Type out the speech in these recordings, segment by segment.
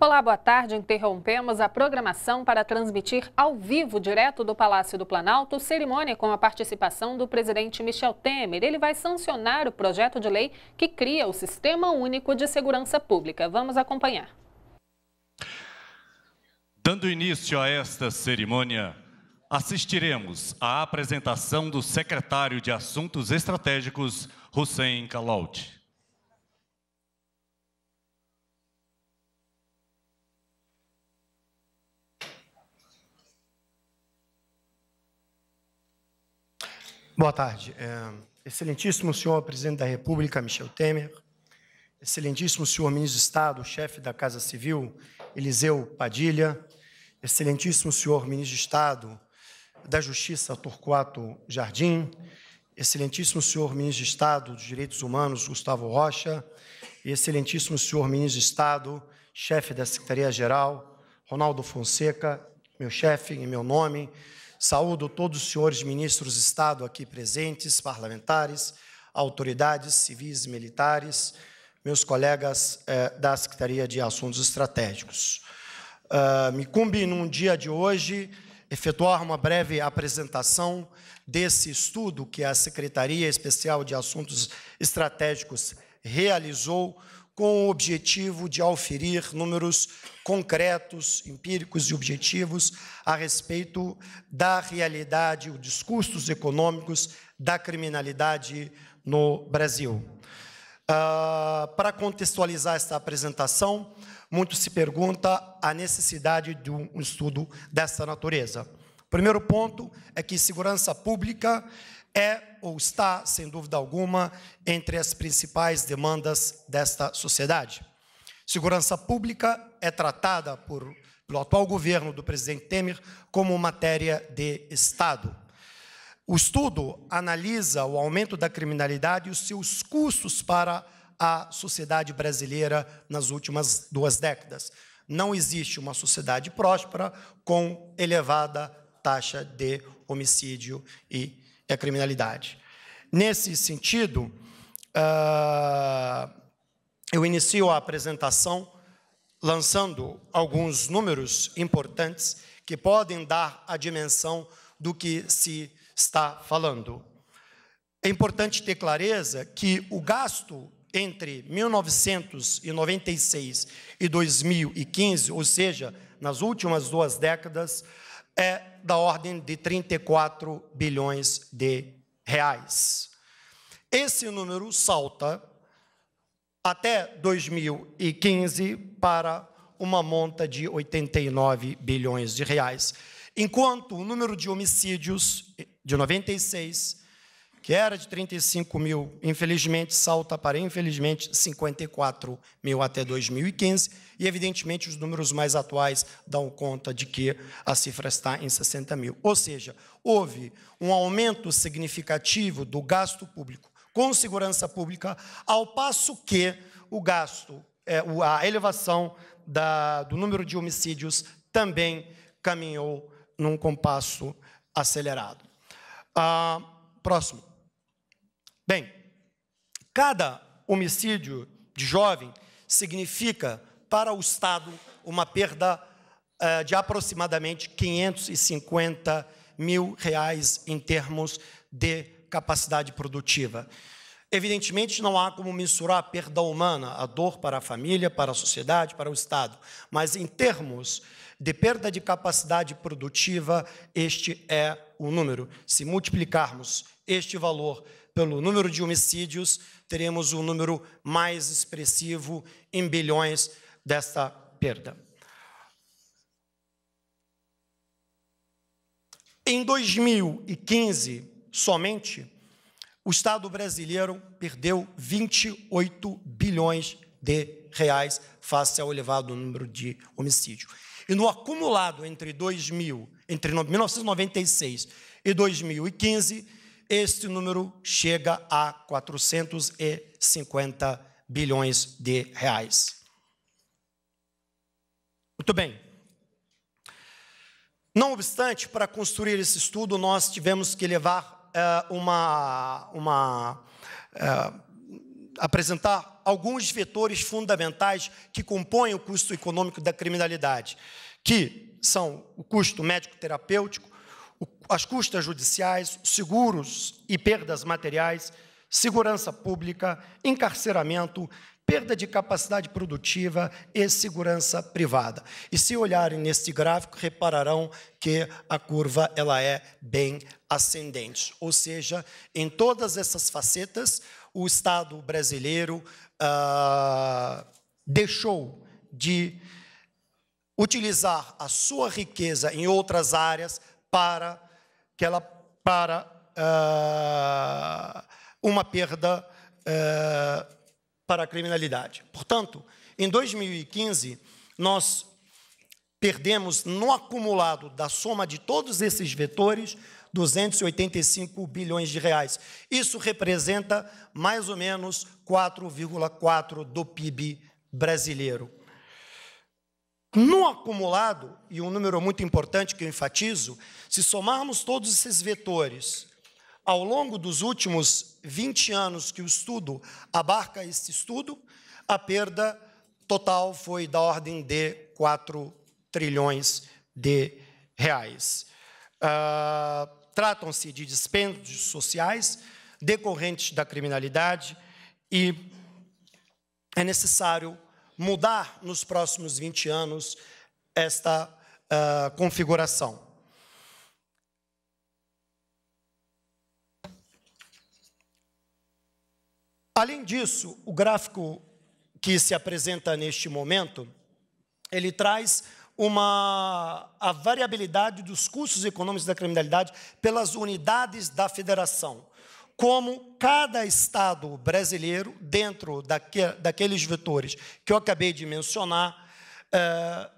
Olá, boa tarde. Interrompemos a programação para transmitir ao vivo, direto do Palácio do Planalto, cerimônia com a participação do presidente Michel Temer. Ele vai sancionar o projeto de lei que cria o Sistema Único de Segurança Pública. Vamos acompanhar. Dando início a esta cerimônia, assistiremos à apresentação do secretário de Assuntos Estratégicos, Hussein Kalout. Boa tarde. É, excelentíssimo senhor presidente da República, Michel Temer. Excelentíssimo senhor ministro de Estado, chefe da Casa Civil, Eliseu Padilha. Excelentíssimo senhor ministro de Estado, da Justiça Torquato Jardim, excelentíssimo senhor ministro de Estado dos Direitos Humanos Gustavo Rocha, e excelentíssimo senhor ministro de Estado, chefe da Secretaria-Geral, Ronaldo Fonseca, meu chefe, em meu nome, saúdo todos os senhores ministros de Estado aqui presentes, parlamentares, autoridades civis e militares, meus colegas eh, da Secretaria de Assuntos Estratégicos. Uh, me cumbe, num dia de hoje, efetuar uma breve apresentação desse estudo que a Secretaria Especial de Assuntos Estratégicos realizou com o objetivo de auferir números concretos, empíricos e objetivos a respeito da realidade, dos custos econômicos da criminalidade no Brasil. Uh, para contextualizar esta apresentação, muito se pergunta a necessidade de um estudo dessa natureza. Primeiro ponto é que segurança pública é ou está, sem dúvida alguma, entre as principais demandas desta sociedade. Segurança pública é tratada por, pelo atual governo do presidente Temer como matéria de Estado. O estudo analisa o aumento da criminalidade e os seus custos para a a sociedade brasileira nas últimas duas décadas. Não existe uma sociedade próspera com elevada taxa de homicídio e eh, criminalidade. Nesse sentido, ah, eu inicio a apresentação lançando alguns números importantes que podem dar a dimensão do que se está falando. É importante ter clareza que o gasto entre 1996 e 2015, ou seja, nas últimas duas décadas, é da ordem de 34 bilhões de reais. Esse número salta até 2015 para uma monta de 89 bilhões de reais, enquanto o número de homicídios de 96 que era de 35 mil, infelizmente salta para, infelizmente, 54 mil até 2015. E, evidentemente, os números mais atuais dão conta de que a cifra está em 60 mil. Ou seja, houve um aumento significativo do gasto público com segurança pública, ao passo que o gasto, é, a elevação da, do número de homicídios também caminhou num compasso acelerado. Ah, próximo. Bem, cada homicídio de jovem significa para o Estado uma perda uh, de aproximadamente 550 mil reais em termos de capacidade produtiva. Evidentemente, não há como mensurar a perda humana, a dor para a família, para a sociedade, para o Estado. Mas, em termos de perda de capacidade produtiva, este é o número. Se multiplicarmos este valor pelo número de homicídios, teremos um número mais expressivo em bilhões desta perda. Em 2015, somente, o Estado brasileiro perdeu 28 bilhões de reais face ao elevado número de homicídios. E no acumulado entre 2000, entre 1996 e 2015, este número chega a 450 bilhões de reais. Muito bem. Não obstante, para construir esse estudo, nós tivemos que levar uh, uma. uma uh, apresentar alguns vetores fundamentais que compõem o custo econômico da criminalidade, que são o custo médico-terapêutico, as custas judiciais, seguros e perdas materiais, segurança pública, encarceramento, perda de capacidade produtiva e segurança privada. E se olharem neste gráfico, repararão que a curva ela é bem ascendente, ou seja, em todas essas facetas, o Estado brasileiro ah, deixou de utilizar a sua riqueza em outras áreas para que ela para uh, uma perda uh, para a criminalidade. Portanto, em 2015, nós perdemos no acumulado da soma de todos esses vetores 285 bilhões de reais. Isso representa mais ou menos 4,4 do PIB brasileiro. No acumulado, e um número muito importante que eu enfatizo, se somarmos todos esses vetores ao longo dos últimos 20 anos que o estudo abarca esse estudo, a perda total foi da ordem de 4 trilhões de reais. Uh, Tratam-se de dispêndios sociais decorrentes da criminalidade e é necessário mudar nos próximos 20 anos esta uh, configuração. Além disso, o gráfico que se apresenta neste momento, ele traz uma, a variabilidade dos custos econômicos da criminalidade pelas unidades da federação como cada estado brasileiro, dentro daque, daqueles vetores que eu acabei de mencionar, é,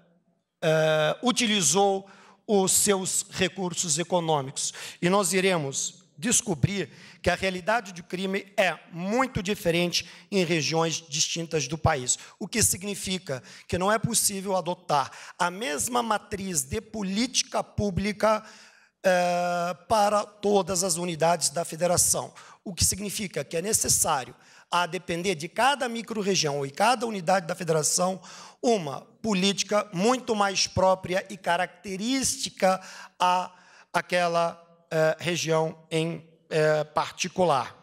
é, utilizou os seus recursos econômicos. E nós iremos descobrir que a realidade do crime é muito diferente em regiões distintas do país, o que significa que não é possível adotar a mesma matriz de política pública é, para todas as unidades da federação, o que significa que é necessário, a depender de cada microrregião e cada unidade da federação, uma política muito mais própria e característica àquela aquela é, região em é, particular.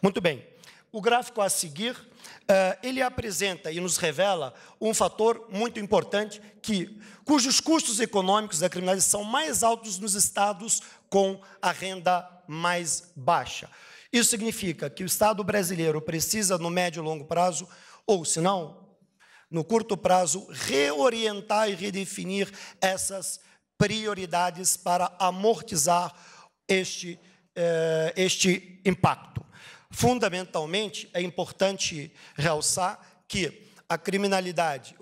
Muito bem. O gráfico a seguir eh, ele apresenta e nos revela um fator muito importante que cujos custos econômicos da criminalidade são mais altos nos estados com a renda mais baixa. Isso significa que o Estado brasileiro precisa, no médio e longo prazo, ou se não, no curto prazo, reorientar e redefinir essas prioridades para amortizar este, eh, este impacto. Fundamentalmente, é importante realçar que a criminalidade,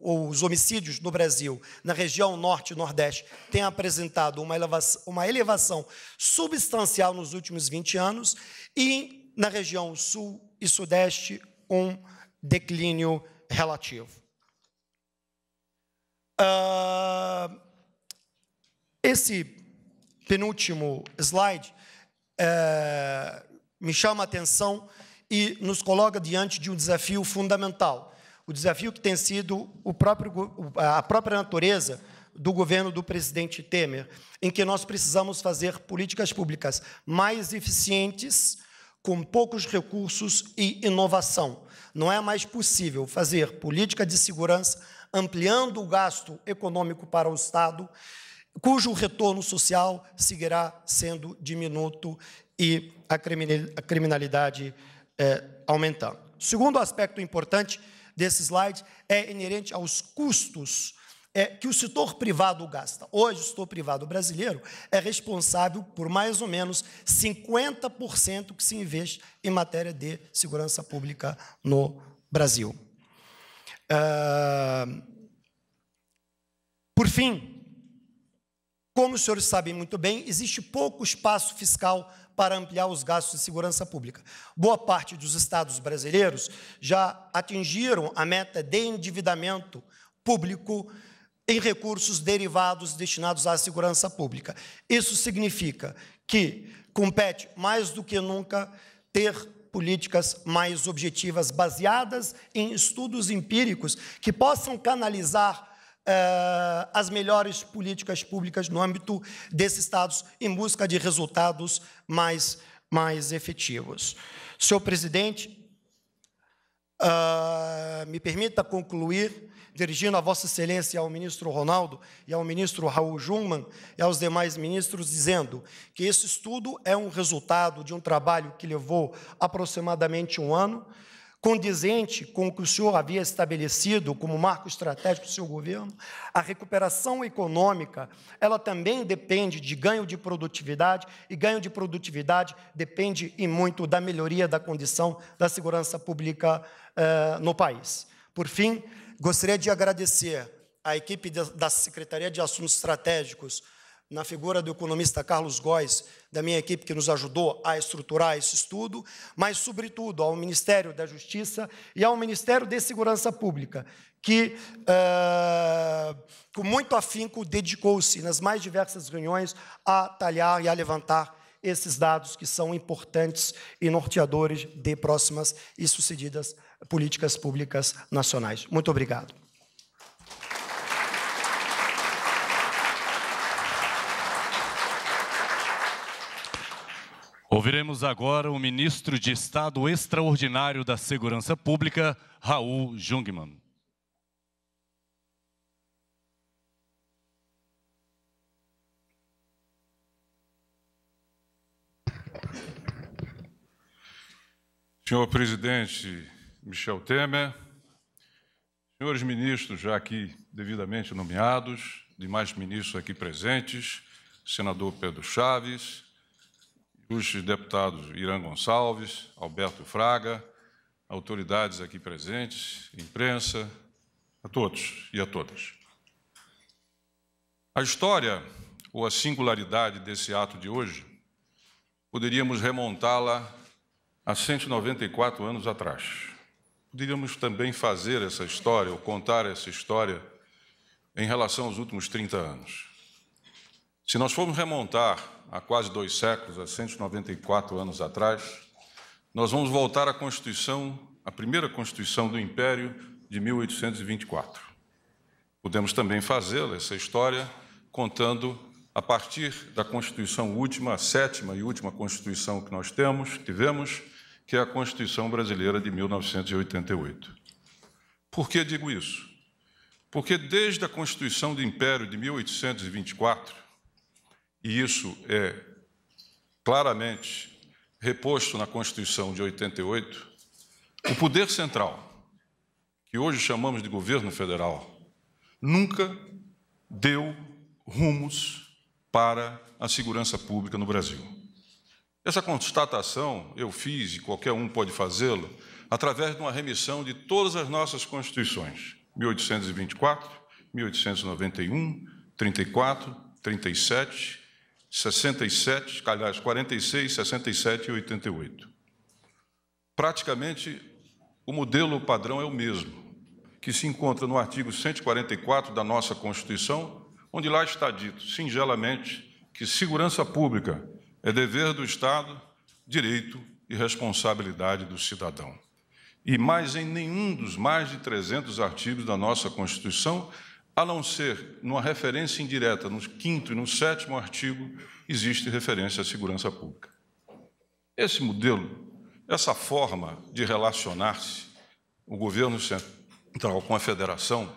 os homicídios no Brasil, na região norte e nordeste, têm apresentado uma elevação, uma elevação substancial nos últimos 20 anos e na região sul e sudeste, um declínio relativo. Uh, esse penúltimo slide uh, me chama a atenção e nos coloca diante de um desafio fundamental. O desafio que tem sido próprio, a própria natureza do governo do presidente Temer, em que nós precisamos fazer políticas públicas mais eficientes, com poucos recursos e inovação. Não é mais possível fazer política de segurança ampliando o gasto econômico para o Estado, cujo retorno social seguirá sendo diminuto e a criminalidade é, aumentando. O segundo aspecto importante desse slide é inerente aos custos é, que o setor privado gasta. Hoje, o setor privado brasileiro é responsável por mais ou menos 50% que se investe em matéria de segurança pública no Brasil. Ah, por fim, como os senhores sabem muito bem, existe pouco espaço fiscal para ampliar os gastos de segurança pública. Boa parte dos estados brasileiros já atingiram a meta de endividamento público em recursos derivados destinados à segurança pública. Isso significa que compete mais do que nunca ter políticas mais objetivas baseadas em estudos empíricos que possam canalizar eh, as melhores políticas públicas no âmbito desses estados em busca de resultados mais, mais efetivos. Senhor presidente, Uh, me permita concluir, dirigindo a Vossa Excelência ao ministro Ronaldo e ao ministro Raul Jungmann e aos demais ministros, dizendo que esse estudo é um resultado de um trabalho que levou aproximadamente um ano, condizente com o que o senhor havia estabelecido como marco estratégico do seu governo, a recuperação econômica, ela também depende de ganho de produtividade e ganho de produtividade depende e muito da melhoria da condição da segurança pública eh, no país. Por fim, gostaria de agradecer à equipe da Secretaria de Assuntos Estratégicos na figura do economista Carlos Góes, da minha equipe que nos ajudou a estruturar esse estudo, mas, sobretudo, ao Ministério da Justiça e ao Ministério de Segurança Pública, que, é, com muito afinco, dedicou-se nas mais diversas reuniões a talhar e a levantar esses dados que são importantes e norteadores de próximas e sucedidas políticas públicas nacionais. Muito obrigado. Ouviremos agora o ministro de Estado Extraordinário da Segurança Pública, Raul Jungmann. Senhor presidente Michel Temer, senhores ministros já aqui devidamente nomeados, demais ministros aqui presentes, senador Pedro Chaves, os deputados Irã Gonçalves, Alberto Fraga, autoridades aqui presentes, imprensa, a todos e a todas. A história ou a singularidade desse ato de hoje, poderíamos remontá-la a 194 anos atrás. Poderíamos também fazer essa história ou contar essa história em relação aos últimos 30 anos. Se nós formos remontar a quase dois séculos, a 194 anos atrás, nós vamos voltar à Constituição, a primeira Constituição do Império de 1824. Podemos também fazê-la, essa história, contando a partir da Constituição última, a sétima e última Constituição que nós temos, tivemos, que é a Constituição Brasileira de 1988. Por que digo isso? Porque desde a Constituição do Império de 1824, e isso é claramente reposto na Constituição de 88, o poder central, que hoje chamamos de governo federal, nunca deu rumos para a segurança pública no Brasil. Essa constatação eu fiz, e qualquer um pode fazê-la, através de uma remissão de todas as nossas constituições, 1824, 1891, 34, 37, 67, aliás, 46, 67 e 88. Praticamente o modelo padrão é o mesmo, que se encontra no artigo 144 da nossa Constituição, onde lá está dito, singelamente, que segurança pública é dever do Estado, direito e responsabilidade do cidadão. E mais em nenhum dos mais de 300 artigos da nossa Constituição a não ser numa referência indireta no quinto e no sétimo artigo, existe referência à segurança pública. Esse modelo, essa forma de relacionar-se o governo central com a federação,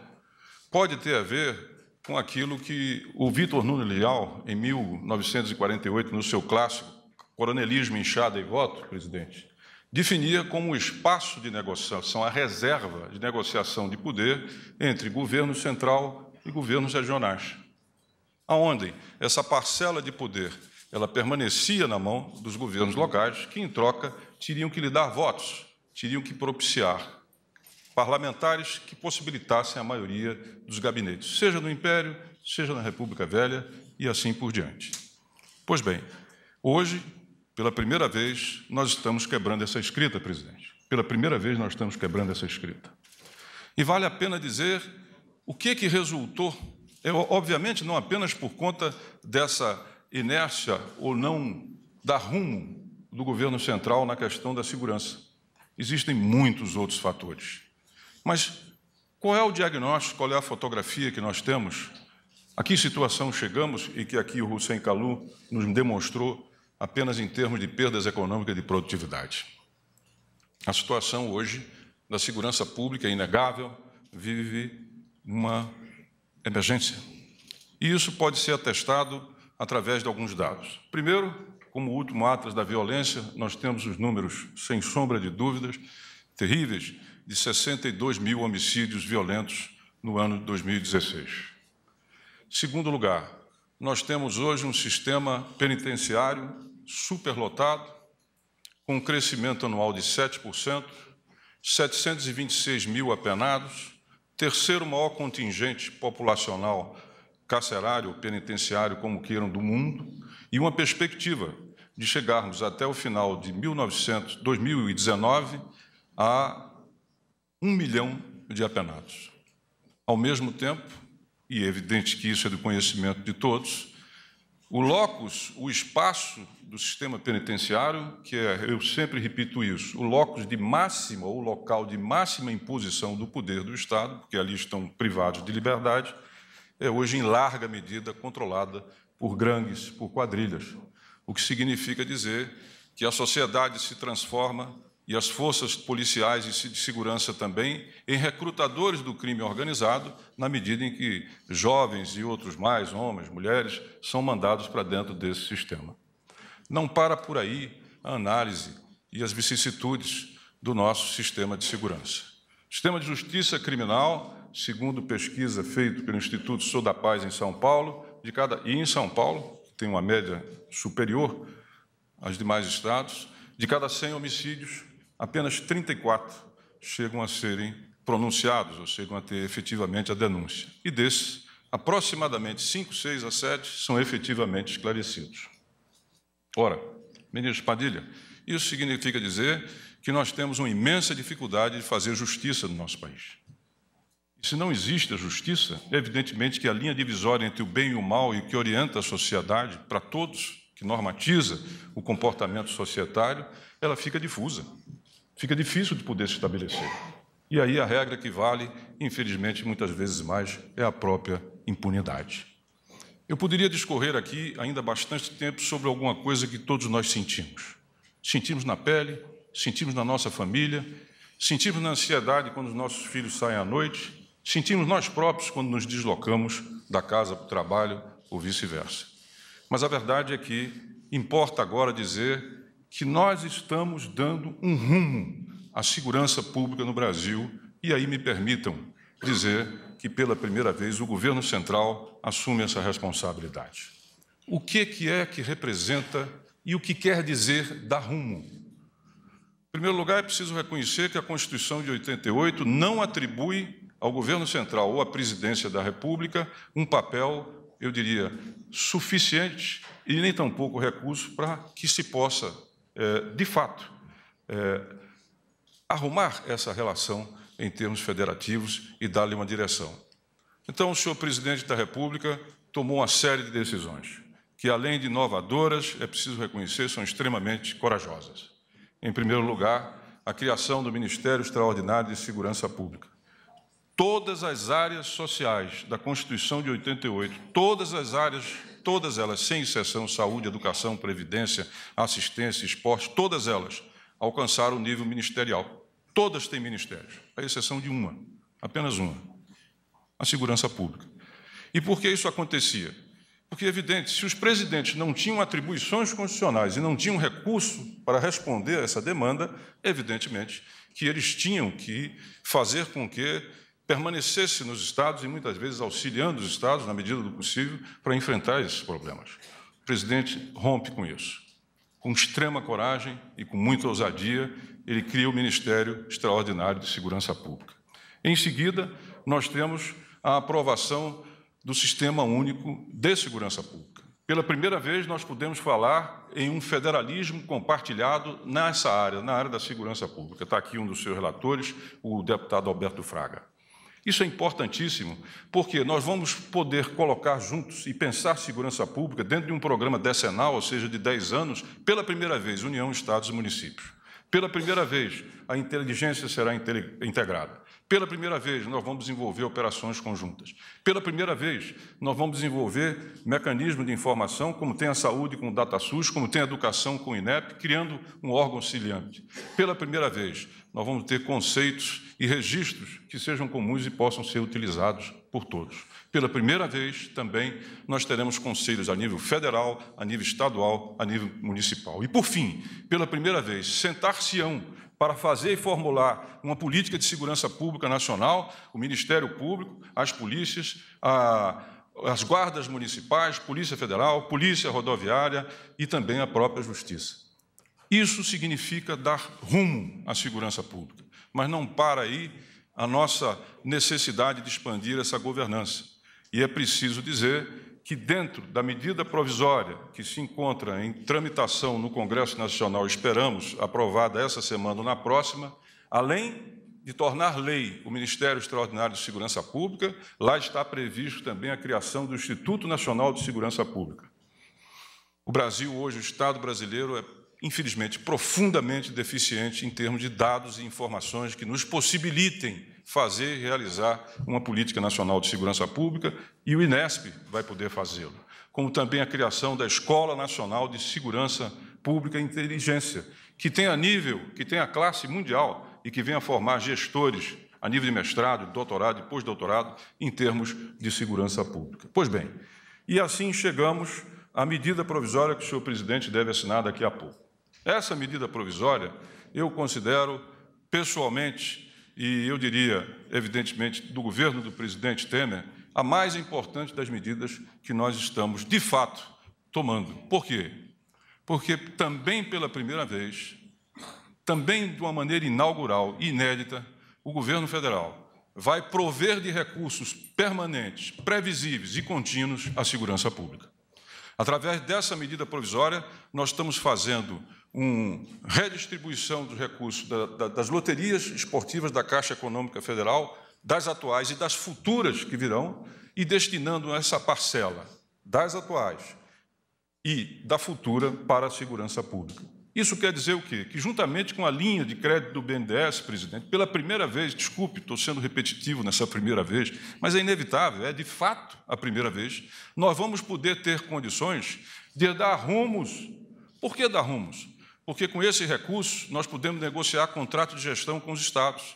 pode ter a ver com aquilo que o Vitor Nunes Leal, em 1948, no seu clássico Coronelismo, Inchada e Voto, presidente, definia como o espaço de negociação, a reserva de negociação de poder entre governo central e governos regionais. Aonde essa parcela de poder ela permanecia na mão dos governos locais, que em troca teriam que lhe dar votos, teriam que propiciar parlamentares que possibilitassem a maioria dos gabinetes, seja no Império, seja na República Velha e assim por diante. Pois bem, hoje pela primeira vez, nós estamos quebrando essa escrita, presidente. Pela primeira vez, nós estamos quebrando essa escrita. E vale a pena dizer o que, que resultou, é, obviamente, não apenas por conta dessa inércia ou não dar rumo do governo central na questão da segurança. Existem muitos outros fatores. Mas qual é o diagnóstico, qual é a fotografia que nós temos? A que situação chegamos e que aqui o Hussein Kalu nos demonstrou apenas em termos de perdas econômicas e de produtividade. A situação hoje da segurança pública é inegável, vive uma emergência. E isso pode ser atestado através de alguns dados. Primeiro, como último atrás da violência, nós temos os números, sem sombra de dúvidas, terríveis, de 62 mil homicídios violentos no ano de 2016. Segundo lugar, nós temos hoje um sistema penitenciário superlotado, com um crescimento anual de 7%, 726 mil apenados, terceiro maior contingente populacional carcerário, penitenciário, como queiram, do mundo, e uma perspectiva de chegarmos até o final de 1900, 2019 a um milhão de apenados. Ao mesmo tempo, e é evidente que isso é do conhecimento de todos, o locus, o espaço do sistema penitenciário, que é, eu sempre repito isso, o locus de máxima ou local de máxima imposição do poder do Estado, porque ali estão privados de liberdade, é hoje em larga medida controlada por gangues, por quadrilhas. O que significa dizer que a sociedade se transforma e as forças policiais e de segurança também em recrutadores do crime organizado, na medida em que jovens e outros mais, homens, mulheres, são mandados para dentro desse sistema. Não para por aí a análise e as vicissitudes do nosso sistema de segurança. sistema de justiça criminal, segundo pesquisa feita pelo Instituto Sou da Paz em São Paulo, de cada e em São Paulo, tem uma média superior aos demais estados, de cada 100 homicídios, apenas 34 chegam a serem pronunciados, ou chegam a ter efetivamente a denúncia. E desses, aproximadamente 5, 6 a 7 são efetivamente esclarecidos. Ora, ministro Padilha, isso significa dizer que nós temos uma imensa dificuldade de fazer justiça no nosso país. se não existe a justiça, é evidentemente que a linha divisória entre o bem e o mal e o que orienta a sociedade para todos, que normatiza o comportamento societário, ela fica difusa fica difícil de poder se estabelecer. E aí a regra que vale, infelizmente, muitas vezes mais, é a própria impunidade. Eu poderia discorrer aqui ainda bastante tempo sobre alguma coisa que todos nós sentimos. Sentimos na pele, sentimos na nossa família, sentimos na ansiedade quando os nossos filhos saem à noite, sentimos nós próprios quando nos deslocamos da casa para o trabalho ou vice-versa. Mas a verdade é que importa agora dizer que nós estamos dando um rumo à segurança pública no Brasil. E aí me permitam dizer que, pela primeira vez, o governo central assume essa responsabilidade. O que, é que é que representa e o que quer dizer dar rumo? Em primeiro lugar, é preciso reconhecer que a Constituição de 88 não atribui ao governo central ou à presidência da República um papel, eu diria, suficiente e nem tampouco recurso para que se possa é, de fato, é, arrumar essa relação em termos federativos e dar-lhe uma direção. Então, o senhor presidente da República tomou uma série de decisões que, além de inovadoras, é preciso reconhecer, são extremamente corajosas. Em primeiro lugar, a criação do Ministério Extraordinário de Segurança Pública. Todas as áreas sociais da Constituição de 88, todas as áreas todas elas, sem exceção, saúde, educação, previdência, assistência, esporte, todas elas alcançaram o nível ministerial. Todas têm ministérios, à exceção de uma, apenas uma, a segurança pública. E por que isso acontecia? Porque, é evidente, se os presidentes não tinham atribuições constitucionais e não tinham recurso para responder a essa demanda, evidentemente que eles tinham que fazer com que permanecesse nos estados e muitas vezes auxiliando os estados, na medida do possível, para enfrentar esses problemas. O presidente rompe com isso. Com extrema coragem e com muita ousadia, ele cria o Ministério Extraordinário de Segurança Pública. Em seguida, nós temos a aprovação do Sistema Único de Segurança Pública. Pela primeira vez, nós podemos falar em um federalismo compartilhado nessa área, na área da segurança pública. Está aqui um dos seus relatores, o deputado Alberto Fraga. Isso é importantíssimo, porque nós vamos poder colocar juntos e pensar segurança pública dentro de um programa decenal, ou seja, de 10 anos, pela primeira vez, União, Estados e Municípios. Pela primeira vez, a inteligência será integrada. Pela primeira vez, nós vamos desenvolver operações conjuntas. Pela primeira vez, nós vamos desenvolver mecanismos de informação, como tem a saúde com o DataSUS, como tem a educação com o INEP, criando um órgão auxiliante. Pela primeira vez, nós vamos ter conceitos e registros que sejam comuns e possam ser utilizados por todos. Pela primeira vez, também, nós teremos conselhos a nível federal, a nível estadual, a nível municipal. E, por fim, pela primeira vez, sentar-se-ão para fazer e formular uma política de segurança pública nacional, o Ministério Público, as polícias, a, as guardas municipais, Polícia Federal, Polícia Rodoviária e também a própria Justiça. Isso significa dar rumo à segurança pública. Mas não para aí a nossa necessidade de expandir essa governança. E é preciso dizer que, dentro da medida provisória que se encontra em tramitação no Congresso Nacional, esperamos aprovada essa semana ou na próxima, além de tornar lei o Ministério Extraordinário de Segurança Pública, lá está previsto também a criação do Instituto Nacional de Segurança Pública. O Brasil hoje, o Estado brasileiro, é infelizmente, profundamente deficiente em termos de dados e informações que nos possibilitem fazer e realizar uma política nacional de segurança pública, e o INESP vai poder fazê-lo, como também a criação da Escola Nacional de Segurança Pública e Inteligência, que a nível, que a classe mundial e que venha formar gestores a nível de mestrado, doutorado e pós-doutorado em termos de segurança pública. Pois bem, e assim chegamos à medida provisória que o senhor presidente deve assinar daqui a pouco. Essa medida provisória eu considero pessoalmente, e eu diria, evidentemente, do governo do presidente Temer, a mais importante das medidas que nós estamos, de fato, tomando. Por quê? Porque também pela primeira vez, também de uma maneira inaugural e inédita, o governo federal vai prover de recursos permanentes, previsíveis e contínuos à segurança pública. Através dessa medida provisória, nós estamos fazendo uma redistribuição dos recursos da, da, das loterias esportivas da Caixa Econômica Federal, das atuais e das futuras que virão, e destinando essa parcela das atuais e da futura para a segurança pública. Isso quer dizer o quê? Que, juntamente com a linha de crédito do BNDES, presidente, pela primeira vez, desculpe, estou sendo repetitivo nessa primeira vez, mas é inevitável, é de fato a primeira vez, nós vamos poder ter condições de dar rumos. Por que dar rumos? Porque com esse recurso nós podemos negociar contrato de gestão com os estados.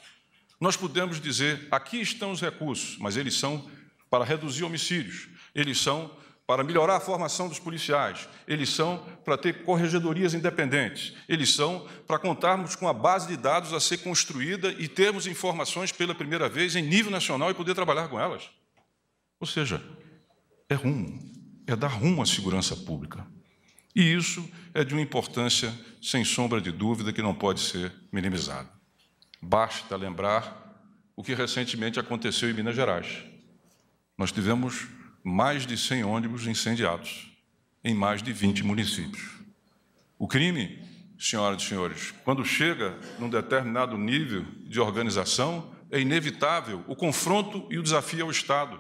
Nós podemos dizer: aqui estão os recursos, mas eles são para reduzir homicídios, eles são para melhorar a formação dos policiais, eles são para ter corregedorias independentes, eles são para contarmos com a base de dados a ser construída e termos informações pela primeira vez em nível nacional e poder trabalhar com elas. Ou seja, é rumo, é dar rumo à segurança pública. E isso é de uma importância, sem sombra de dúvida, que não pode ser minimizada. Basta lembrar o que recentemente aconteceu em Minas Gerais. Nós tivemos mais de 100 ônibus incendiados em mais de 20 municípios. O crime, senhoras e senhores, quando chega num determinado nível de organização, é inevitável o confronto e o desafio ao Estado,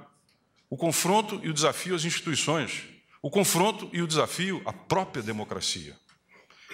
o confronto e o desafio às instituições, o confronto e o desafio à própria democracia.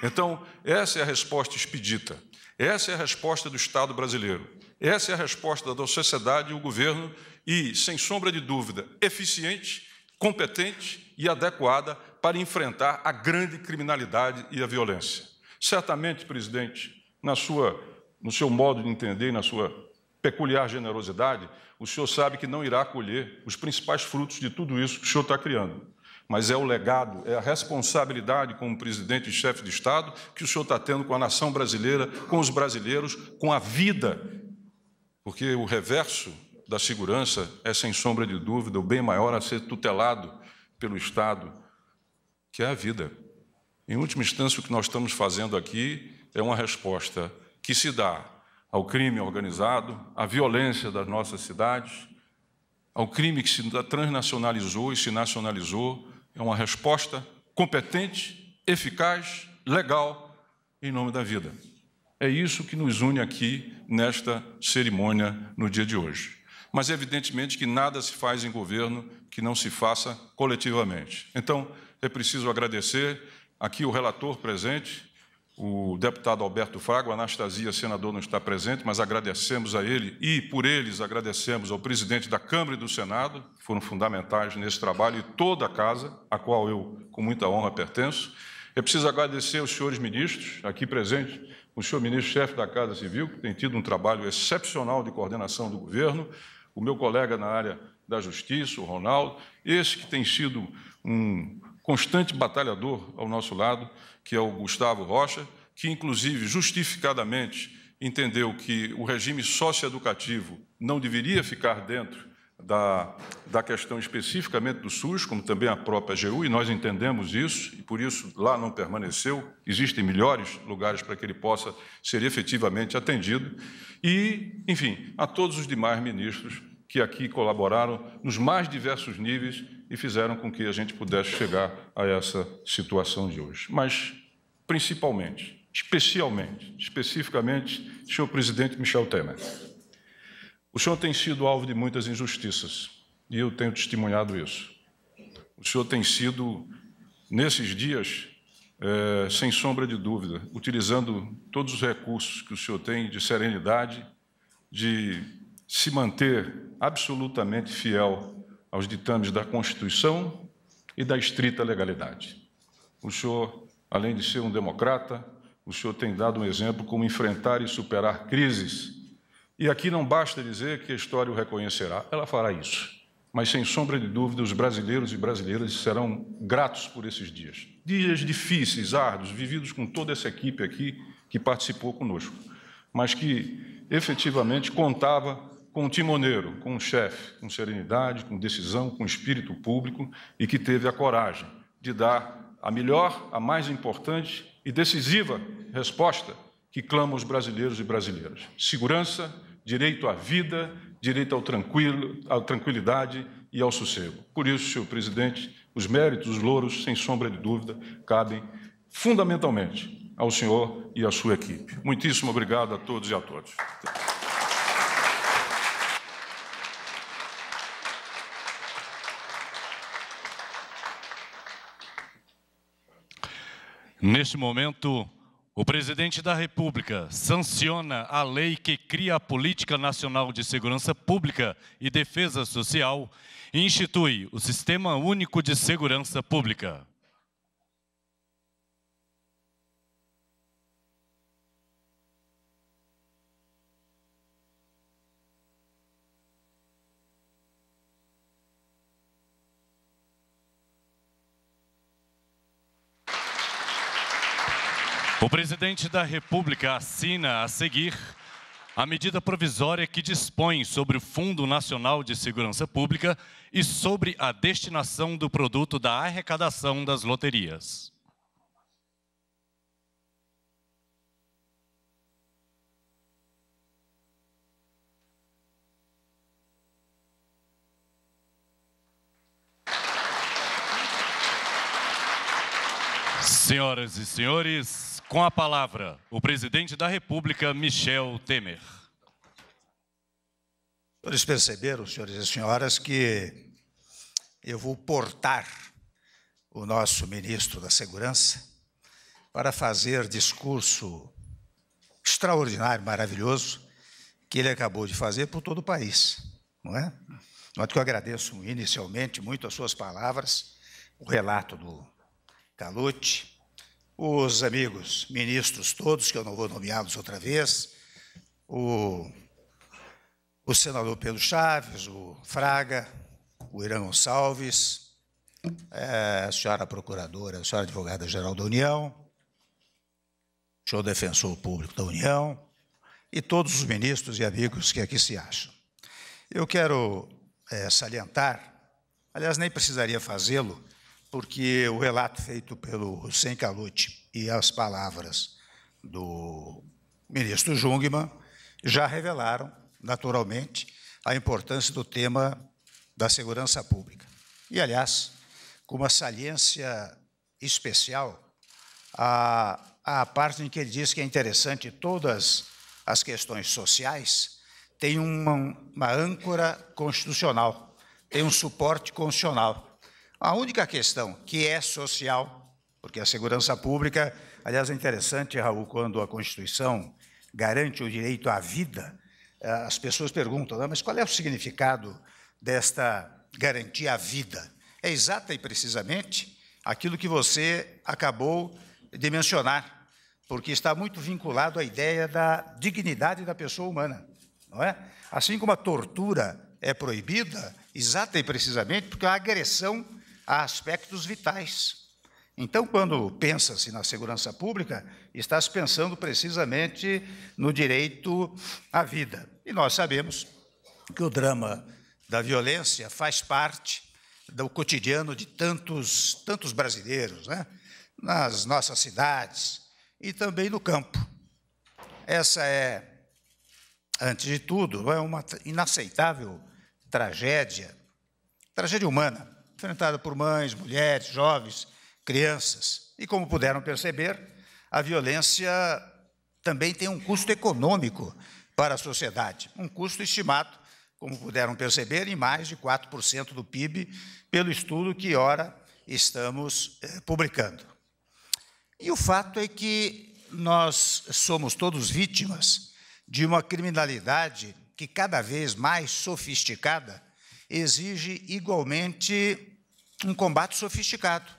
Então, essa é a resposta expedita, essa é a resposta do Estado brasileiro. Essa é a resposta da sociedade e o governo, e, sem sombra de dúvida, eficiente, competente e adequada para enfrentar a grande criminalidade e a violência. Certamente, presidente, na sua, no seu modo de entender e na sua peculiar generosidade, o senhor sabe que não irá colher os principais frutos de tudo isso que o senhor está criando. Mas é o legado, é a responsabilidade como presidente e chefe de Estado que o senhor está tendo com a nação brasileira, com os brasileiros, com a vida porque o reverso da segurança é, sem sombra de dúvida, o bem maior a ser tutelado pelo Estado, que é a vida. Em última instância, o que nós estamos fazendo aqui é uma resposta que se dá ao crime organizado, à violência das nossas cidades, ao crime que se transnacionalizou e se nacionalizou. É uma resposta competente, eficaz, legal, em nome da vida. É isso que nos une aqui nesta cerimônia no dia de hoje. Mas, é evidentemente, que nada se faz em governo que não se faça coletivamente. Então, é preciso agradecer aqui o relator presente, o deputado Alberto Frago, Anastasia, senador, não está presente, mas agradecemos a ele e, por eles, agradecemos ao presidente da Câmara e do Senado, que foram fundamentais nesse trabalho, e toda a casa, a qual eu, com muita honra, pertenço. É preciso agradecer aos senhores ministros aqui presentes, o senhor ministro-chefe da Casa Civil, que tem tido um trabalho excepcional de coordenação do governo, o meu colega na área da Justiça, o Ronaldo, esse que tem sido um constante batalhador ao nosso lado, que é o Gustavo Rocha, que, inclusive, justificadamente entendeu que o regime socioeducativo não deveria ficar dentro da, da questão especificamente do SUS, como também a própria AGU, e nós entendemos isso, e por isso lá não permaneceu. Existem melhores lugares para que ele possa ser efetivamente atendido. E, enfim, a todos os demais ministros que aqui colaboraram nos mais diversos níveis e fizeram com que a gente pudesse chegar a essa situação de hoje. Mas, principalmente, especialmente, especificamente, senhor presidente Michel Temer. O senhor tem sido alvo de muitas injustiças e eu tenho testemunhado isso. O senhor tem sido, nesses dias, é, sem sombra de dúvida, utilizando todos os recursos que o senhor tem de serenidade, de se manter absolutamente fiel aos ditames da Constituição e da estrita legalidade. O senhor, além de ser um democrata, o senhor tem dado um exemplo como enfrentar e superar crises e aqui não basta dizer que a história o reconhecerá, ela fará isso. Mas, sem sombra de dúvida, os brasileiros e brasileiras serão gratos por esses dias. Dias difíceis, árduos, vividos com toda essa equipe aqui que participou conosco, mas que efetivamente contava com o timoneiro, com o chefe, com serenidade, com decisão, com espírito público e que teve a coragem de dar a melhor, a mais importante e decisiva resposta que clamam os brasileiros e brasileiras: segurança, direito à vida, direito ao tranquilo, à tranquilidade e ao sossego. Por isso, senhor presidente, os méritos, os louros, sem sombra de dúvida, cabem fundamentalmente ao senhor e à sua equipe. Muitíssimo obrigado a todos e a todas. Neste momento, o presidente da República sanciona a lei que cria a Política Nacional de Segurança Pública e Defesa Social e institui o Sistema Único de Segurança Pública. O presidente da República assina a seguir a medida provisória que dispõe sobre o Fundo Nacional de Segurança Pública e sobre a destinação do produto da arrecadação das loterias. Senhoras e senhores, com a palavra, o presidente da República, Michel Temer. Senhores perceberam, senhores e senhoras, que eu vou portar o nosso ministro da Segurança para fazer discurso extraordinário, maravilhoso, que ele acabou de fazer por todo o país, não é? Noto que eu agradeço inicialmente muito as suas palavras, o relato do Calute, os amigos ministros todos, que eu não vou nomeá-los outra vez, o, o senador Pedro Chaves, o Fraga, o Irã Gonçalves, é, a senhora procuradora, a senhora advogada-geral da União, o senhor defensor público da União e todos os ministros e amigos que aqui se acham. Eu quero é, salientar, aliás, nem precisaria fazê-lo, porque o relato feito pelo Calute e as palavras do ministro Jungmann já revelaram, naturalmente, a importância do tema da segurança pública. E, aliás, com uma saliência especial a, parte em que ele diz que é interessante todas as questões sociais têm uma, uma âncora constitucional, tem um suporte constitucional. A única questão que é social, porque a segurança pública, aliás, é interessante, Raul, quando a Constituição garante o direito à vida, eh, as pessoas perguntam, mas qual é o significado desta garantia à vida? É exata e precisamente aquilo que você acabou de mencionar, porque está muito vinculado à ideia da dignidade da pessoa humana, não é? Assim como a tortura é proibida, exata e precisamente porque a agressão a aspectos vitais. Então, quando pensa-se na segurança pública, está-se pensando precisamente no direito à vida. E nós sabemos que o drama da violência faz parte do cotidiano de tantos, tantos brasileiros, né? nas nossas cidades e também no campo. Essa é, antes de tudo, é uma inaceitável tragédia, tragédia humana, enfrentada por mães, mulheres, jovens, crianças. E como puderam perceber, a violência também tem um custo econômico para a sociedade, um custo estimado, como puderam perceber, em mais de 4% do PIB, pelo estudo que ora estamos eh, publicando. E o fato é que nós somos todos vítimas de uma criminalidade que cada vez mais sofisticada exige igualmente um combate sofisticado,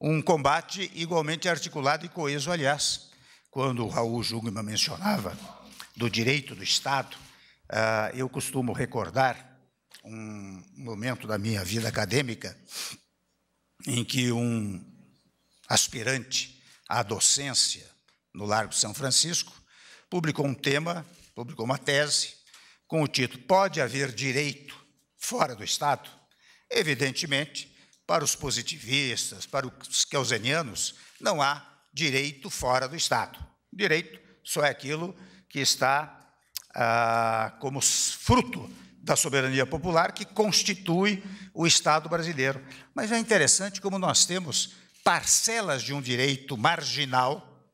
um combate igualmente articulado e coeso, aliás. Quando Raul Jungmann mencionava do direito do Estado, ah, eu costumo recordar um momento da minha vida acadêmica em que um aspirante à docência no Largo de São Francisco publicou um tema, publicou uma tese com o título Pode haver direito fora do Estado? Evidentemente, para os positivistas, para os keusenianos, não há direito fora do Estado. Direito só é aquilo que está ah, como fruto da soberania popular que constitui o Estado brasileiro. Mas é interessante como nós temos parcelas de um direito marginal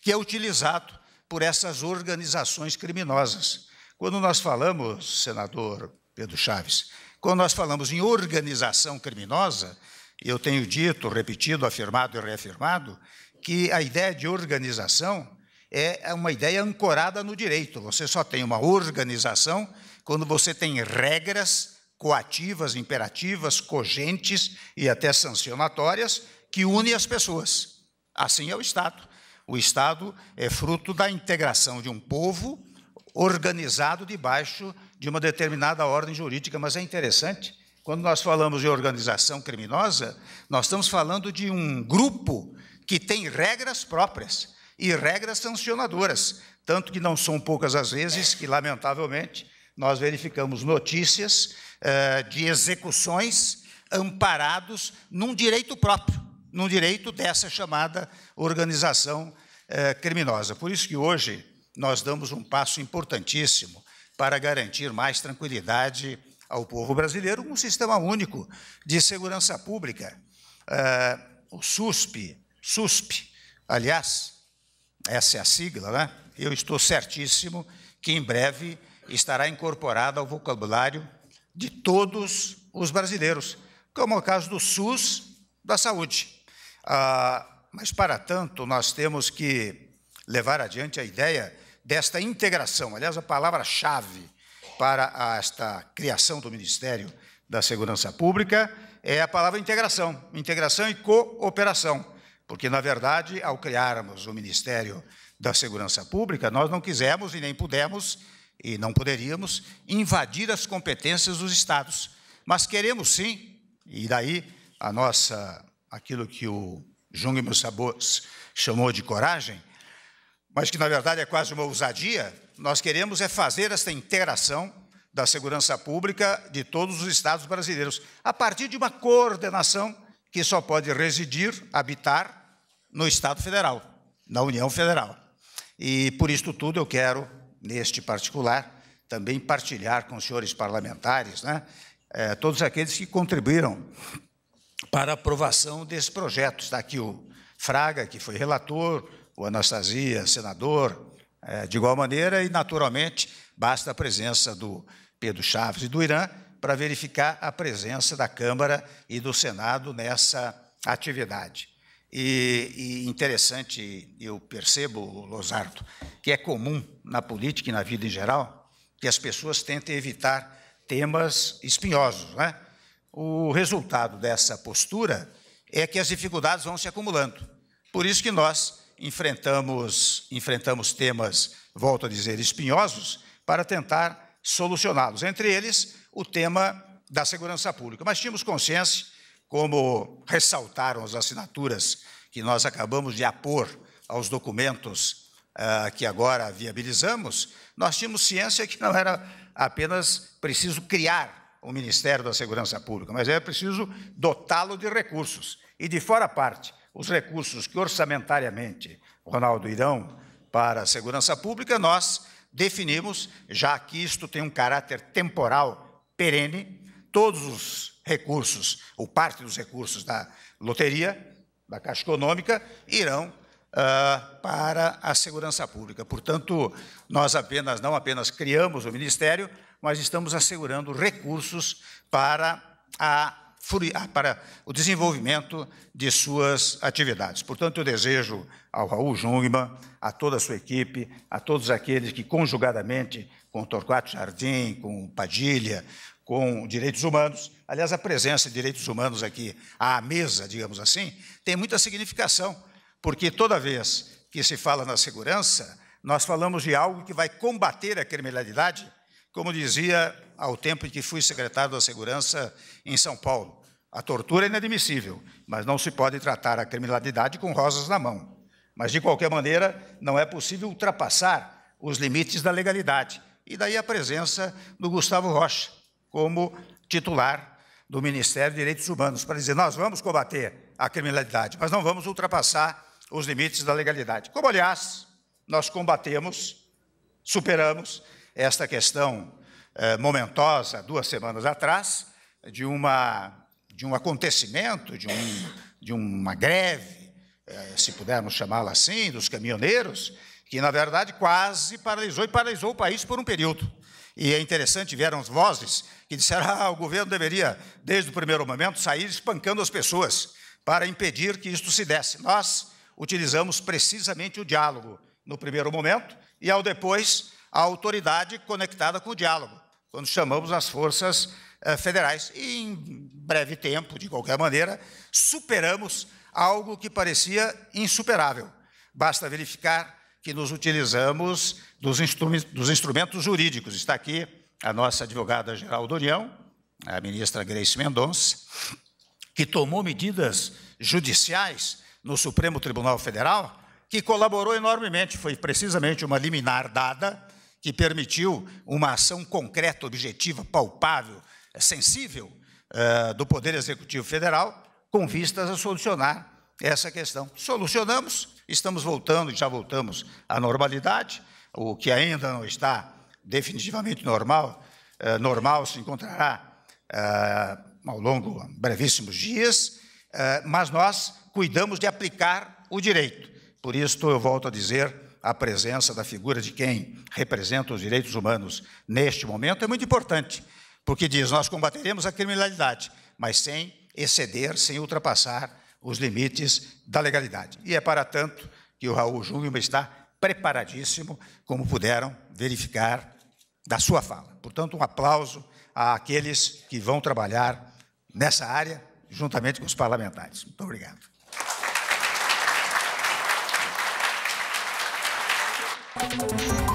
que é utilizado por essas organizações criminosas. Quando nós falamos, senador Pedro Chaves, quando nós falamos em organização criminosa, eu tenho dito, repetido, afirmado e reafirmado, que a ideia de organização é uma ideia ancorada no direito. Você só tem uma organização quando você tem regras coativas, imperativas, cogentes e até sancionatórias que unem as pessoas. Assim é o Estado. O Estado é fruto da integração de um povo organizado debaixo de uma determinada ordem jurídica, mas é interessante, quando nós falamos de organização criminosa, nós estamos falando de um grupo que tem regras próprias e regras sancionadoras, tanto que não são poucas as vezes que, lamentavelmente, nós verificamos notícias eh, de execuções amparados num direito próprio, num direito dessa chamada organização eh, criminosa. Por isso que hoje nós damos um passo importantíssimo para garantir mais tranquilidade ao povo brasileiro, um sistema único de segurança pública, uh, o SUSP, SUSP, aliás, essa é a sigla, né? Eu estou certíssimo que em breve estará incorporada ao vocabulário de todos os brasileiros, como é o caso do SUS da saúde. Ah, mas, para tanto, nós temos que levar adiante a ideia desta integração. Aliás, a palavra-chave para esta criação do Ministério da Segurança Pública é a palavra integração, integração e cooperação, porque, na verdade, ao criarmos o Ministério da Segurança Pública, nós não quisemos e nem pudemos e não poderíamos invadir as competências dos Estados, mas queremos sim, e daí a nossa, aquilo que o Jung Sabos chamou de coragem, mas que na verdade é quase uma ousadia, nós queremos é fazer essa integração da segurança pública de todos os estados brasileiros, a partir de uma coordenação que só pode residir, habitar no Estado Federal, na União Federal. E por isto tudo eu quero, neste particular, também partilhar com os senhores parlamentares, né, eh, todos aqueles que contribuíram para a aprovação desse projeto. Está aqui o Fraga, que foi relator, o Anastasia, senador, é, de igual maneira, e naturalmente basta a presença do Pedro Chaves e do Irã para verificar a presença da Câmara e do Senado nessa atividade. E, e interessante, eu percebo, Lozardo, que é comum na política e na vida em geral que as pessoas tentem evitar temas espinhosos. Né? O resultado dessa postura é que as dificuldades vão se acumulando. Por isso que nós enfrentamos, enfrentamos temas, volto a dizer, espinhosos, para tentar solucioná-los. Entre eles, o tema da segurança pública. Mas tínhamos consciência, como ressaltaram as assinaturas que nós acabamos de apor aos documentos uh, que agora viabilizamos, nós tínhamos ciência que não era apenas preciso criar o Ministério da Segurança Pública, mas era preciso dotá-lo de recursos. E de fora parte, os recursos que orçamentariamente, Ronaldo, irão para a segurança pública, nós definimos, já que isto tem um caráter temporal perene, todos os recursos, ou parte dos recursos da loteria, da Caixa Econômica, irão Uh, para a segurança pública. Portanto, nós apenas não apenas criamos o Ministério, mas estamos assegurando recursos para a ah, para o desenvolvimento de suas atividades. Portanto, eu desejo ao Raul Jungmann, a toda a sua equipe, a todos aqueles que conjugadamente com o Torquato Jardim, com o Padilha, com direitos humanos, aliás, a presença de direitos humanos aqui à mesa, digamos assim, tem muita significação, porque toda vez que se fala na segurança, nós falamos de algo que vai combater a criminalidade, como dizia ao tempo em que fui secretário da Segurança em São Paulo. A tortura é inadmissível, mas não se pode tratar a criminalidade com rosas na mão. Mas, de qualquer maneira, não é possível ultrapassar os limites da legalidade. E daí a presença do Gustavo Rocha como titular do Ministério de Direitos Humanos, para dizer: nós vamos combater a criminalidade, mas não vamos ultrapassar os limites da legalidade. Como, aliás, nós combatemos, superamos esta questão eh, momentosa, duas semanas atrás, de uma de um acontecimento, de, um, de uma greve, eh, se pudermos chamá-la assim, dos caminhoneiros, que na verdade quase paralisou e paralisou o país por um período. E é interessante, vieram as vozes que disseram: ah, o governo deveria, desde o primeiro momento, sair espancando as pessoas para impedir que isto se desse. Nós utilizamos precisamente o diálogo no primeiro momento e, ao depois, a autoridade conectada com o diálogo, quando chamamos as forças eh, federais. E, em breve tempo, de qualquer maneira, superamos algo que parecia insuperável. Basta verificar que nos utilizamos dos, instrumentos, dos instrumentos jurídicos. Está aqui a nossa advogada-geral da União, a ministra Grace Mendonça, que tomou medidas judiciais no Supremo Tribunal Federal, que colaborou enormemente. Foi precisamente uma liminar dada que permitiu uma ação concreta, objetiva, palpável, sensível eh, do Poder Executivo Federal com vistas a solucionar essa questão. Solucionamos, estamos voltando, já voltamos à normalidade, o que ainda não está definitivamente normal, eh, normal se encontrará eh, ao longo de brevíssimos dias, mas nós cuidamos de aplicar o direito. Por isso, eu volto a dizer, a presença da figura de quem representa os direitos humanos neste momento é muito importante. Porque diz: nós combateremos a criminalidade, mas sem exceder, sem ultrapassar os limites da legalidade. E é para tanto que o Raul Júnior está preparadíssimo, como puderam verificar da sua fala. Portanto, um aplauso àqueles que vão trabalhar nessa área, juntamente com os parlamentares. Muito obrigado. Aplausos